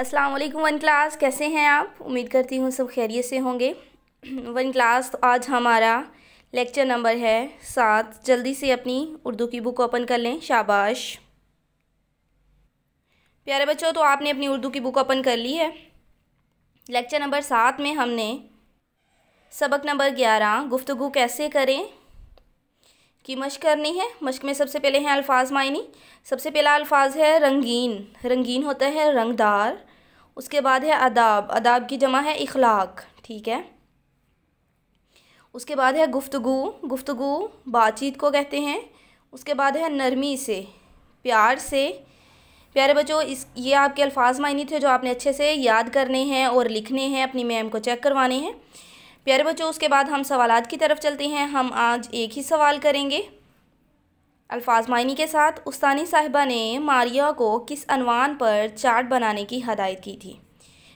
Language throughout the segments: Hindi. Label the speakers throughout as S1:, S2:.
S1: अस्सलाम वालेकुम वन क्लास कैसे हैं आप उम्मीद करती हूँ सब खैरियत से होंगे वन क्लास तो आज हमारा लेक्चर नंबर है सात जल्दी से अपनी उर्दू की बुक ओपन कर लें शाबाश प्यारे बच्चों तो आपने अपनी उर्दू की बुक ओपन कर ली है लेक्चर नंबर सात में हमने सबक नंबर ग्यारह गुफ्तगु कैसे करें की मश्क करनी है मश्क में सबसे पहले हैं अल्फाज मायनी सबसे पहला अल्फाज है रंगीन रंगीन होता है रंगदार उसके बाद है अदाब अदाब की जमा है इखलाक ठीक है उसके बाद है गुफ्तगु गुफ्तगु बातचीत को कहते हैं उसके बाद है नरमी से प्यार से प्यारे बच्चों इस ये आपके अल्फाज मायने थे जो आपने अच्छे से याद करने हैं और लिखने हैं अपनी मैम को चेक करवाने हैं प्यारे बच्चों उसके बाद हम सवालात की तरफ चलते हैं हम आज एक ही सवाल करेंगे अल्फाज मायनी के साथ उस्तानी साहिबा ने मारिया को किस अनवान पर चार्ट बनाने की हदायत की थी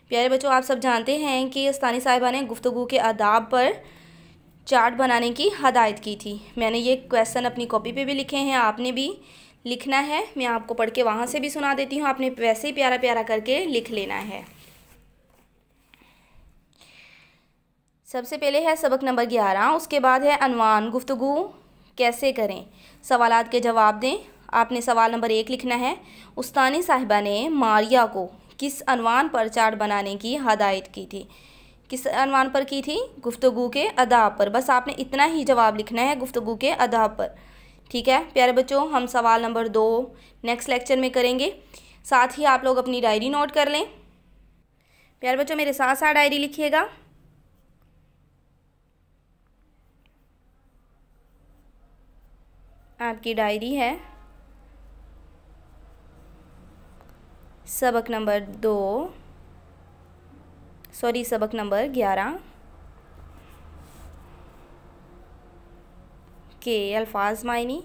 S1: प्यारे बच्चों आप सब जानते हैं कि उस्तानी साहिबा ने गुफ्तु के आदाब पर चार्ट बनाने की हदायत की थी मैंने ये क्वेश्चन अपनी कॉपी पे भी लिखे हैं आपने भी लिखना है मैं आपको पढ़ के वहाँ से भी सुना देती हूँ आपने वैसे ही प्यारा प्यारा करके लिख लेना है सबसे पहले है सबक नंबर ग्यारह उसके बाद है अनवान गुफ्तु कैसे करें सवाल के जवाब दें आपने सवाल नंबर एक लिखना है उस्तानी साहिबा ने मारिया को किस अनवान पर चार्ट बनाने की हदायत की थी किस अनवान पर की थी गुफ्तगु के अदाब पर बस आपने इतना ही जवाब लिखना है गुफ्तगु के अदाब पर ठीक है प्यारे बच्चों हम सवाल नंबर दो नेक्स्ट लेक्चर में करेंगे साथ ही आप लोग अपनी डायरी नोट कर लें प्यारे बच्चों मेरे साथ साथ डायरी लिखिएगा आपकी डायरी है सबक नंबर दो सॉरी सबक नंबर ग्यारह के अल्फाज मायनी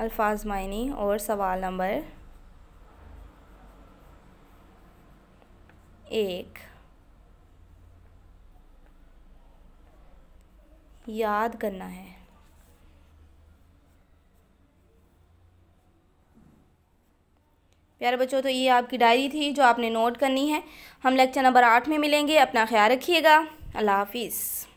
S1: अल्फाज मायनी और सवाल नंबर एक याद करना है प्यारे बच्चों तो ये आपकी डायरी थी जो आपने नोट करनी है हम लेक्चर नंबर आठ में मिलेंगे अपना ख्याल रखिएगा अल्लाह हाफिज़